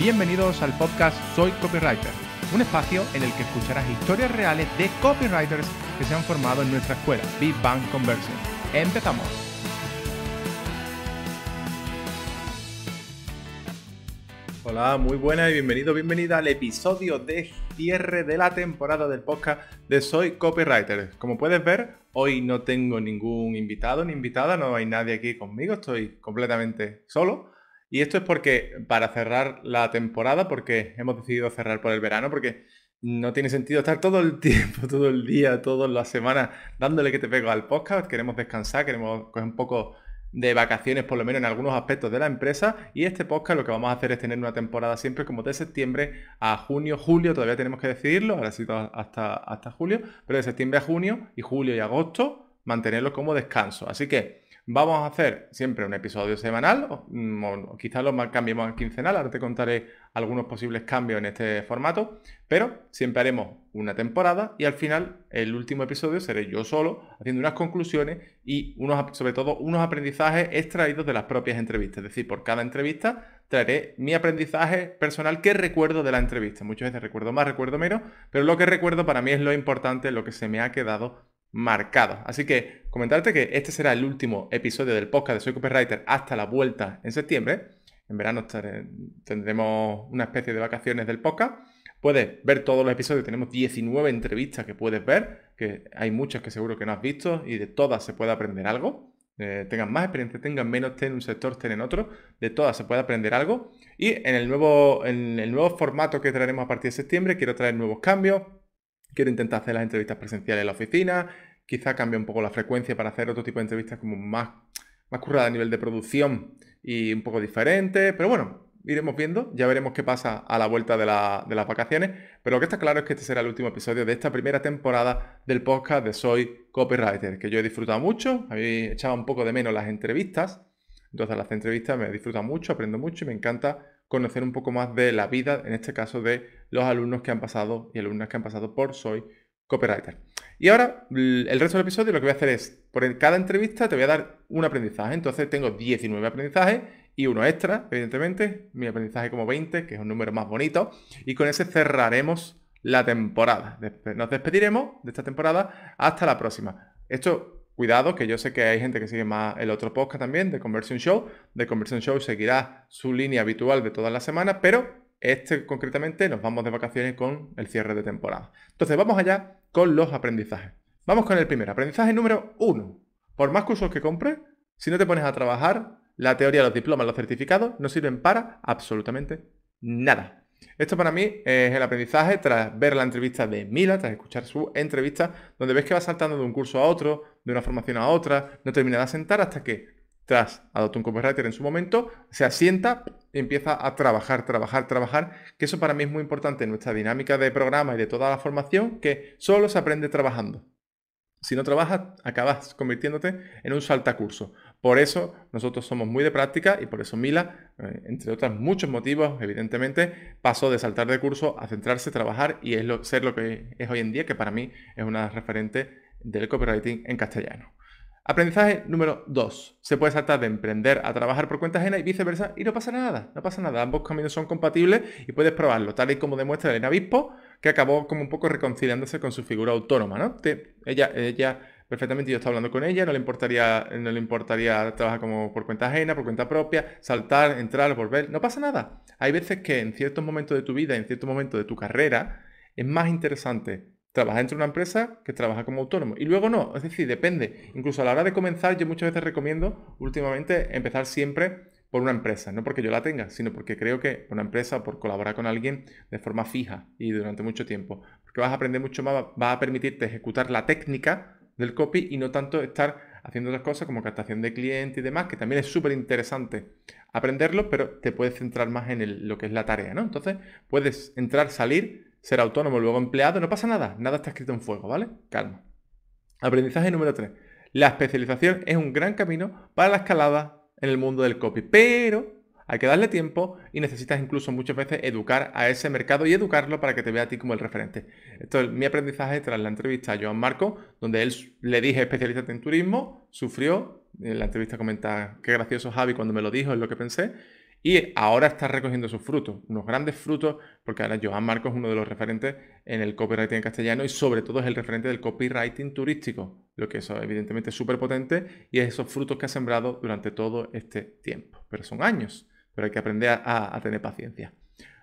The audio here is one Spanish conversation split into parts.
Bienvenidos al podcast Soy Copywriter, un espacio en el que escucharás historias reales de copywriters que se han formado en nuestra escuela, Big Bang Conversion. ¡Empezamos! Hola, muy buenas y bienvenido, bienvenida al episodio de cierre de la temporada del podcast de Soy Copywriter. Como puedes ver, hoy no tengo ningún invitado ni invitada, no hay nadie aquí conmigo, estoy completamente solo y esto es porque, para cerrar la temporada, porque hemos decidido cerrar por el verano, porque no tiene sentido estar todo el tiempo, todo el día, todas las semanas dándole que te pego al podcast. Queremos descansar, queremos coger un poco de vacaciones, por lo menos en algunos aspectos de la empresa. Y este podcast lo que vamos a hacer es tener una temporada siempre como de septiembre a junio, julio, todavía tenemos que decidirlo, ahora sí hasta, hasta julio, pero de septiembre a junio y julio y agosto mantenerlo como descanso. Así que Vamos a hacer siempre un episodio semanal, mm, quizás lo cambiemos al quincenal, ahora te contaré algunos posibles cambios en este formato, pero siempre haremos una temporada y al final el último episodio seré yo solo haciendo unas conclusiones y unos, sobre todo unos aprendizajes extraídos de las propias entrevistas. Es decir, por cada entrevista traeré mi aprendizaje personal que recuerdo de la entrevista. Muchas veces recuerdo más, recuerdo menos, pero lo que recuerdo para mí es lo importante, lo que se me ha quedado Marcado. Así que comentarte que este será el último episodio del podcast de Soy Copywriter hasta la vuelta en septiembre. En verano tendremos una especie de vacaciones del podcast. Puedes ver todos los episodios, tenemos 19 entrevistas que puedes ver, que hay muchas que seguro que no has visto y de todas se puede aprender algo. Eh, tengan más experiencia, tengan menos, estén en un sector, estén en otro, de todas se puede aprender algo. Y en el nuevo, en el nuevo formato que traeremos a partir de septiembre, quiero traer nuevos cambios, Quiero intentar hacer las entrevistas presenciales en la oficina, quizá cambie un poco la frecuencia para hacer otro tipo de entrevistas como más, más currada a nivel de producción y un poco diferente, pero bueno, iremos viendo, ya veremos qué pasa a la vuelta de, las vacaciones, pero lo que está claro es que este será el último episodio de esta primera temporada del podcast de Soy Copywriter, que yo he disfrutado mucho, a echado un poco de menos las entrevistas, entonces las entrevistas me disfrutan mucho, aprendo mucho y me encanta conocer un poco más de la vida, en este caso de los alumnos que han pasado y alumnas que han pasado por Soy Copywriter. Y ahora, el resto del episodio lo que voy a hacer es, por cada entrevista te voy a dar un aprendizaje. Entonces tengo 19 aprendizajes y uno extra, evidentemente. Mi aprendizaje como 20, que es un número más bonito. Y con ese cerraremos la temporada. Nos despediremos de esta temporada hasta la próxima. Esto cuidado, que yo sé que hay gente que sigue más el otro podcast también, de Conversion Show. De Conversion Show seguirá su línea habitual de todas las semanas, pero este concretamente nos vamos de vacaciones con el cierre de temporada. Entonces vamos allá con los aprendizajes. Vamos con el primer aprendizaje número uno. Por más cursos que compres, si no te pones a trabajar, la teoría, los diplomas, los certificados no sirven para absolutamente nada. Esto para mí es el aprendizaje tras ver la entrevista de Mila, tras escuchar su entrevista, donde ves que va saltando de un curso a otro, de una formación a otra, no termina de asentar hasta que, tras adoptar un copywriter en su momento, se asienta y empieza a trabajar, trabajar, trabajar, que eso para mí es muy importante en nuestra dinámica de programa y de toda la formación, que solo se aprende trabajando. Si no trabajas, acabas convirtiéndote en un saltacurso. Por eso nosotros somos muy de práctica y por eso Mila, eh, entre otros muchos motivos, evidentemente, pasó de saltar de curso a centrarse, trabajar y es lo, ser lo que es hoy en día, que para mí es una referente del copywriting en castellano. Aprendizaje número 2. Se puede saltar de emprender a trabajar por cuenta ajena y viceversa y no pasa nada, no pasa nada. Ambos caminos son compatibles y puedes probarlo, tal y como demuestra Elena Bispo, que acabó como un poco reconciliándose con su figura autónoma, ¿no? ella, ella perfectamente yo estaba hablando con ella, no le importaría, no le importaría trabajar como por cuenta ajena, por cuenta propia, saltar, entrar, volver, no pasa nada. Hay veces que en ciertos momentos de tu vida, en ciertos momentos de tu carrera, es más interesante Trabajas entre una empresa que trabaja como autónomo. Y luego no, es decir, depende. Incluso a la hora de comenzar, yo muchas veces recomiendo últimamente empezar siempre por una empresa, no porque yo la tenga, sino porque creo que una empresa, por colaborar con alguien de forma fija y durante mucho tiempo, porque vas a aprender mucho más, va a permitirte ejecutar la técnica del copy y no tanto estar haciendo otras cosas como captación de cliente y demás, que también es súper interesante aprenderlo, pero te puedes centrar más en lo que es la tarea, ¿no? Entonces puedes entrar, salir ser autónomo, luego empleado, no pasa nada, nada está escrito en fuego, ¿vale? Calma. Aprendizaje número 3. La especialización es un gran camino para la escalada en el mundo del copy, pero hay que darle tiempo y necesitas incluso muchas veces educar a ese mercado y educarlo para que te vea a ti como el referente. Esto es mi aprendizaje tras la entrevista a Joan Marco, donde él le dije especialízate en turismo, sufrió, en la entrevista comenta, qué gracioso Javi cuando me lo dijo, es lo que pensé, y ahora está recogiendo sus frutos, unos grandes frutos, porque ahora Joan Marcos es uno de los referentes en el copywriting en castellano y sobre todo es el referente del copywriting turístico, lo que eso evidentemente es súper potente y es esos frutos que ha sembrado durante todo este tiempo. Pero son años, pero hay que aprender a, tener paciencia.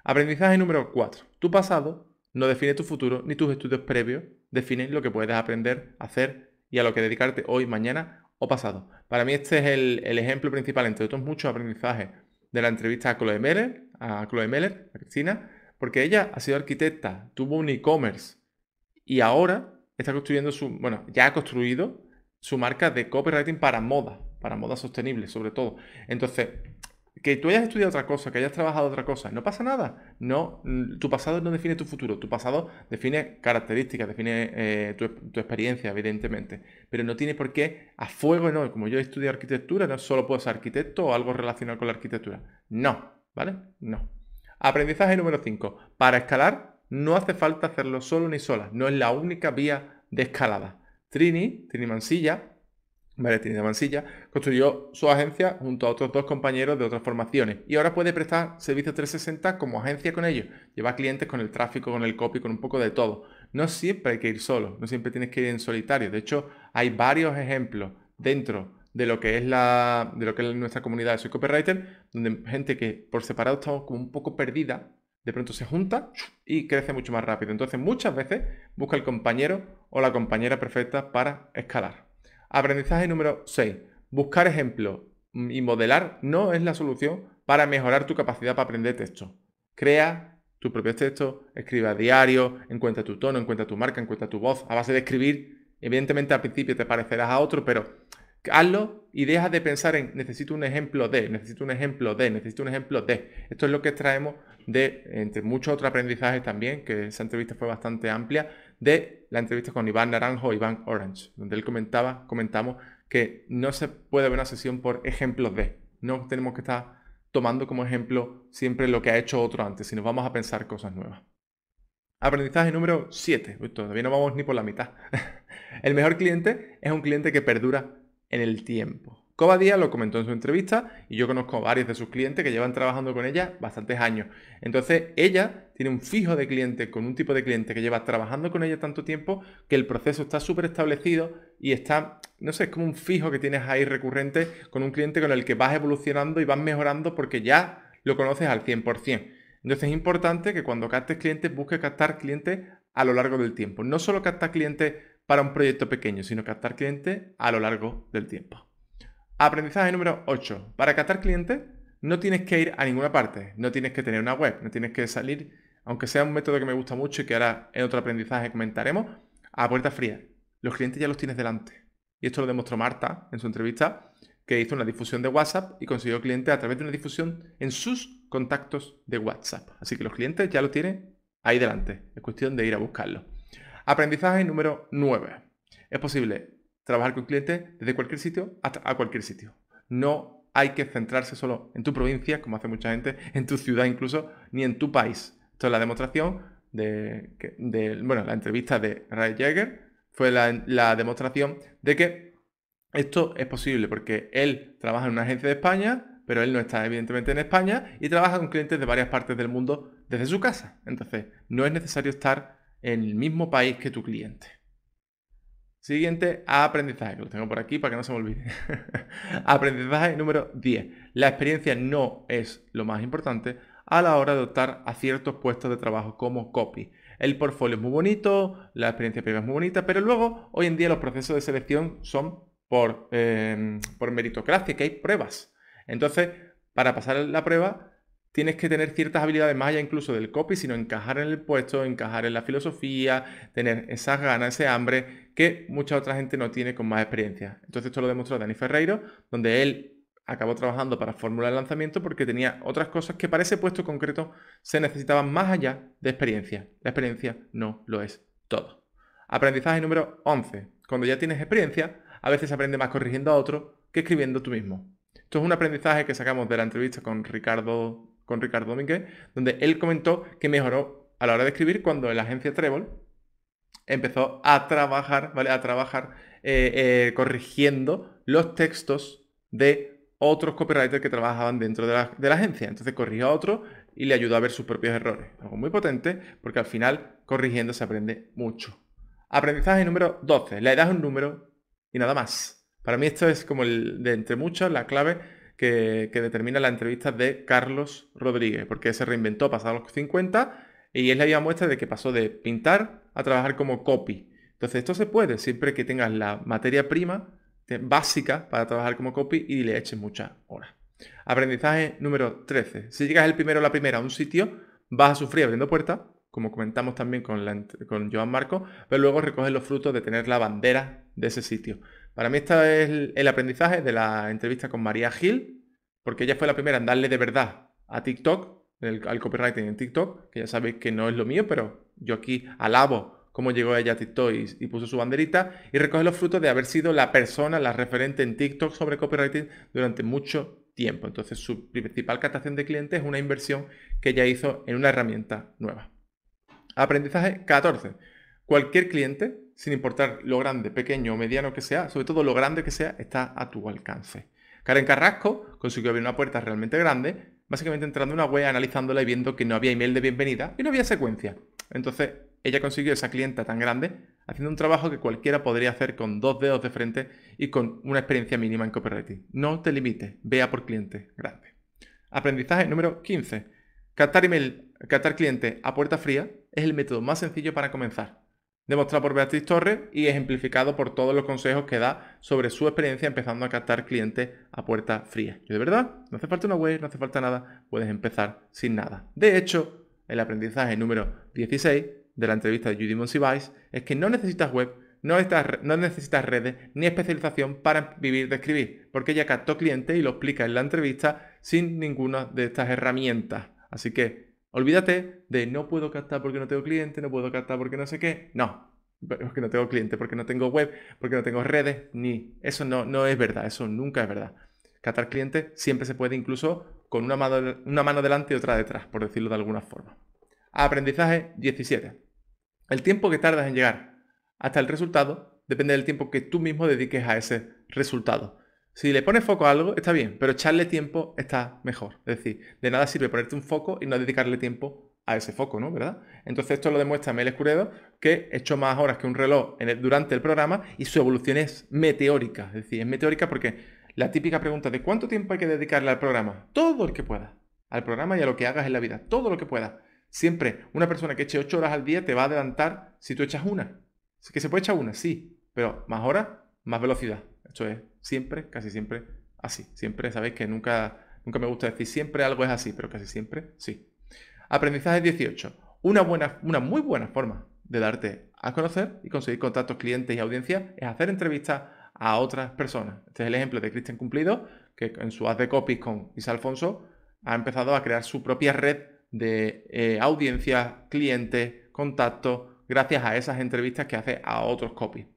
Aprendizaje número 4. Tu pasado no define tu futuro ni tus estudios previos definen lo que puedes aprender, hacer y a lo que dedicarte hoy, mañana o pasado. Para mí este es el, el ejemplo principal, entre otros muchos aprendizajes de la entrevista a Chloe Meller, a Chloe Meller, a Cristina, porque ella ha sido arquitecta, tuvo un e-commerce y ahora está construyendo su, bueno, ya ha construido su marca de copywriting para moda, para moda sostenible sobre todo. Entonces, que tú hayas estudiado otra cosa, que hayas trabajado otra cosa, no pasa nada. No, mm, tu pasado no define tu futuro, tu pasado define características, define eh, tu, experiencia, evidentemente. Pero no tiene por qué a fuego, no. Como yo estudié arquitectura, no solo puedo ser arquitecto o algo relacionado con la arquitectura. No, ¿vale? No. Aprendizaje número 5. Para escalar no hace falta hacerlo solo ni sola. No es la única vía de escalada. Trini, Trini Mansilla, Valentín de Mansilla, construyó su agencia junto a otros dos compañeros de otras formaciones y ahora puede prestar servicios 360 como agencia con ellos. Lleva clientes con el tráfico, con el copy, con un poco de todo. No siempre hay que ir solo, no siempre tienes que ir en solitario. De hecho, hay varios ejemplos dentro de lo que es la de lo que es nuestra comunidad de soy copywriter, donde gente que por separado está como un poco perdida, de pronto se junta y crece mucho más rápido. Entonces, muchas veces busca el compañero o la compañera perfecta para escalar. Aprendizaje número 6. Buscar ejemplos y modelar no es la solución para mejorar tu capacidad para aprender texto. Crea tu propio texto, escriba a diario, encuentra tu tono, encuentra tu marca, encuentra tu voz. A base de escribir, evidentemente al principio te parecerás a otro, pero hazlo y deja de pensar en necesito un ejemplo de, necesito un ejemplo de, necesito un ejemplo de. Esto es lo que extraemos de, entre muchos otros aprendizajes también, que esa entrevista fue bastante amplia, de la entrevista con Iván Naranjo o Iván Orange, donde él comentaba, comentamos que no se puede ver una sesión por ejemplos de. No tenemos que estar tomando como ejemplo siempre lo que ha hecho otro antes, sino vamos a pensar cosas nuevas. Aprendizaje número 7. Todavía no vamos ni por la mitad. el mejor cliente es un cliente que perdura en el tiempo. Díaz lo comentó en su entrevista y yo conozco a varios de sus clientes que llevan trabajando con ella bastantes años. Entonces, ella tiene un fijo de cliente con un tipo de cliente que lleva trabajando con ella tanto tiempo que el proceso está súper establecido y está, no sé, es como un fijo que tienes ahí recurrente con un cliente con el que vas evolucionando y vas mejorando porque ya lo conoces al 100%. Entonces, es importante que cuando captes clientes, busques captar clientes a lo largo del tiempo. No solo captar clientes para un proyecto pequeño, sino captar clientes a lo largo del tiempo. Aprendizaje número 8. Para captar clientes no tienes que ir a ninguna parte, no tienes que tener una web, no tienes que salir, aunque sea un método que me gusta mucho y que ahora en otro aprendizaje comentaremos, a puerta fría. Los clientes ya los tienes delante. Y esto lo demostró Marta en su entrevista, que hizo una difusión de WhatsApp y consiguió clientes a través de una difusión en sus contactos de WhatsApp. Así que los clientes ya lo tienen ahí delante. Es cuestión de ir a buscarlo. Aprendizaje número 9. Es posible trabajar con clientes desde cualquier sitio hasta a cualquier sitio. No hay que centrarse solo en tu provincia, como hace mucha gente, en tu ciudad incluso, ni en tu país. Esto es la demostración de, bueno, la entrevista de Ray Jagger fue la demostración de que esto es posible porque él trabaja en una agencia de España, pero él no está evidentemente en España y trabaja con clientes de varias partes del mundo desde su casa. Entonces, no es necesario estar en el mismo país que tu cliente. Siguiente, aprendizaje, que lo tengo por aquí para que no se me olvide. aprendizaje número 10. La experiencia no es lo más importante a la hora de optar a ciertos puestos de trabajo como copy. El portfolio es muy bonito, la experiencia previa es muy bonita, pero luego hoy en día los procesos de selección son por, eh, por meritocracia, que hay pruebas. Entonces, para pasar la prueba, tienes que tener ciertas habilidades más allá incluso del copy, sino encajar en el puesto, encajar en la filosofía, tener esas ganas, ese hambre que mucha otra gente no tiene con más experiencia. Entonces esto lo demostró Dani Ferreiro, donde él acabó trabajando para Fórmula de Lanzamiento porque tenía otras cosas que para ese puesto concreto se necesitaban más allá de experiencia. La experiencia no lo es todo. Aprendizaje número 11. Cuando ya tienes experiencia, a veces aprende más corrigiendo a otro que escribiendo tú mismo. Esto es un aprendizaje que sacamos de la entrevista con Ricardo con Ricardo Domínguez, donde él comentó que mejoró a la hora de escribir cuando en la agencia Trébol empezó a trabajar, ¿vale? A trabajar eh, eh, corrigiendo los textos de otros copywriters que trabajaban dentro de la, agencia. Entonces corrigió a otro y le ayudó a ver sus propios errores. Algo muy potente porque al final corrigiendo se aprende mucho. Aprendizaje número 12. La edad un número y nada más. Para mí esto es como el de entre muchas, la clave que, determina la entrevista de Carlos Rodríguez, porque se reinventó pasado los 50 y es la vía muestra de que pasó de pintar a trabajar como copy. Entonces esto se puede siempre que tengas la materia prima básica para trabajar como copy y le eches muchas horas. Aprendizaje número 13. Si llegas el primero o la primera a un sitio, vas a sufrir abriendo puertas, como comentamos también con, con Joan Marco, pero luego recoges los frutos de tener la bandera de ese sitio. Para mí este es el, aprendizaje de la entrevista con María Gil, porque ella fue la primera en darle de verdad a TikTok, al copywriting en TikTok, que ya sabéis que no es lo mío, pero yo aquí alabo cómo llegó ella a TikTok y, puso su banderita y recoge los frutos de haber sido la persona, la referente en TikTok sobre copywriting durante mucho tiempo. Entonces su principal captación de clientes es una inversión que ella hizo en una herramienta nueva. Aprendizaje 14. Cualquier cliente, sin importar lo grande, pequeño o mediano que sea, sobre todo lo grande que sea, está a tu alcance. Karen Carrasco consiguió abrir una puerta realmente grande, básicamente entrando en una web, analizándola y viendo que no había email de bienvenida y no había secuencia. Entonces, ella consiguió esa clienta tan grande haciendo un trabajo que cualquiera podría hacer con dos dedos de frente y con una experiencia mínima en copywriting. No te limites, vea por cliente grande. Aprendizaje número 15. Captar email, captar cliente a puerta fría es el método más sencillo para comenzar demostrado por Beatriz Torres y ejemplificado por todos los consejos que da sobre su experiencia empezando a captar clientes a puerta fría. Y de verdad, no hace falta una web, no hace falta nada, puedes empezar sin nada. De hecho, el aprendizaje número 16 de la entrevista de Judy Monsiváis es que no necesitas web, no, no necesitas redes ni especialización para vivir de escribir, porque ella captó clientes y lo explica en la entrevista sin ninguna de estas herramientas. Así que Olvídate de no puedo captar porque no tengo cliente, no puedo captar porque no sé qué. No, es que no tengo cliente, porque no tengo web, porque no tengo redes, ni. Eso no, no es verdad, eso nunca es verdad. Captar cliente siempre se puede incluso con una mano, una mano delante y otra detrás, por decirlo de alguna forma. Aprendizaje 17. El tiempo que tardas en llegar hasta el resultado depende del tiempo que tú mismo dediques a ese resultado. Si le pones foco a algo, está bien, pero echarle tiempo está mejor. Es decir, de nada sirve ponerte un foco y no dedicarle tiempo a ese foco, ¿no? ¿Verdad? Entonces esto lo demuestra Mel Escuredo, que echó más horas que un reloj durante el programa y su evolución es meteórica. Es decir, es meteórica porque la típica pregunta de cuánto tiempo hay que dedicarle al programa, todo el que pueda, al programa y a lo que hagas en la vida, todo lo que pueda. Siempre una persona que eche 8 horas al día te va a adelantar si tú echas una. ¿Que se puede echar una? Sí, pero más horas, más velocidad. Esto es siempre, casi siempre así. Siempre, sabéis que nunca, nunca me gusta decir siempre algo es así, pero casi siempre sí. Aprendizaje 18. Una, buena, una muy buena forma de darte a conocer y conseguir contactos, clientes y audiencias es hacer entrevistas a otras personas. Este es el ejemplo de Cristian Cumplido, que en su haz de copies con Isa Alfonso ha empezado a crear su propia red de eh, audiencias, clientes, contactos, gracias a esas entrevistas que hace a otros copies.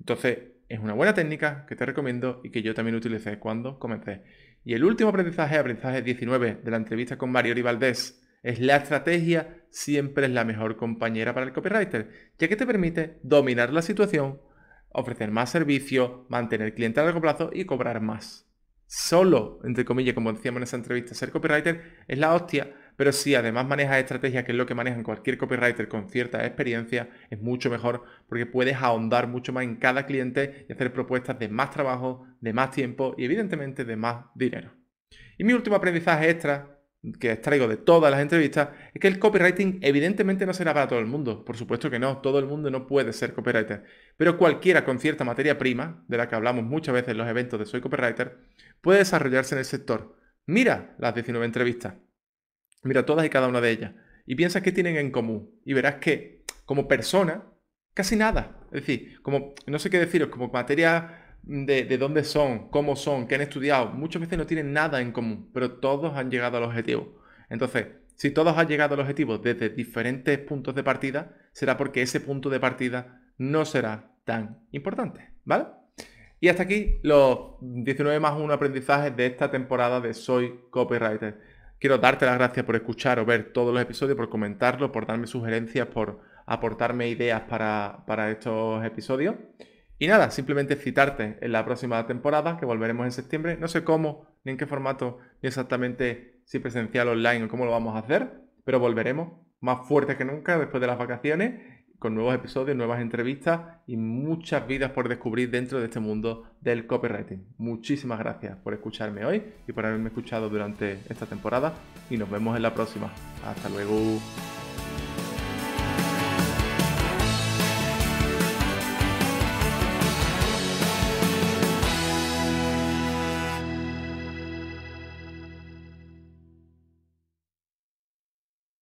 Entonces, es una buena técnica que te recomiendo y que yo también utilicé cuando comencé. Y el último aprendizaje, aprendizaje 19 de la entrevista con Mario Valdés, es la estrategia siempre es la mejor compañera para el copywriter, ya que te permite dominar la situación, ofrecer más servicio, mantener cliente a largo plazo y cobrar más. Solo, entre comillas, como decíamos en esa entrevista, ser copywriter es la hostia, pero si además manejas estrategias que es lo que manejan cualquier copywriter con cierta experiencia, es mucho mejor porque puedes ahondar mucho más en cada cliente y hacer propuestas de más trabajo, de más tiempo y evidentemente de más dinero. Y mi último aprendizaje extra que extraigo de todas las entrevistas es que el copywriting evidentemente no será para todo el mundo, por supuesto que no, todo el mundo no puede ser copywriter, pero cualquiera con cierta materia prima, de la que hablamos muchas veces en los eventos de Soy Copywriter, puede desarrollarse en el sector. Mira las 19 entrevistas. Mira todas y cada una de ellas. Y piensas qué tienen en común. Y verás que, como persona, casi nada. Es decir, como, no sé qué deciros, como materia de, de dónde son, cómo son, qué han estudiado, muchas veces no tienen nada en común, pero todos han llegado al objetivo. Entonces, si todos han llegado al objetivo desde diferentes puntos de partida, será porque ese punto de partida no será tan importante, ¿vale? Y hasta aquí los 19 más 1 aprendizajes de esta temporada de Soy Copywriter. Quiero darte las gracias por escuchar o ver todos los episodios, por comentarlo, por darme sugerencias, por aportarme ideas para, para estos episodios. Y nada, simplemente citarte en la próxima temporada, que volveremos en septiembre. No sé cómo, ni en qué formato, ni exactamente si presencial, online o cómo lo vamos a hacer, pero volveremos más fuerte que nunca después de las vacaciones con nuevos episodios, nuevas entrevistas y muchas vidas por descubrir dentro de este mundo del copywriting. Muchísimas gracias por escucharme hoy y por haberme escuchado durante esta temporada y nos vemos en la próxima. Hasta luego.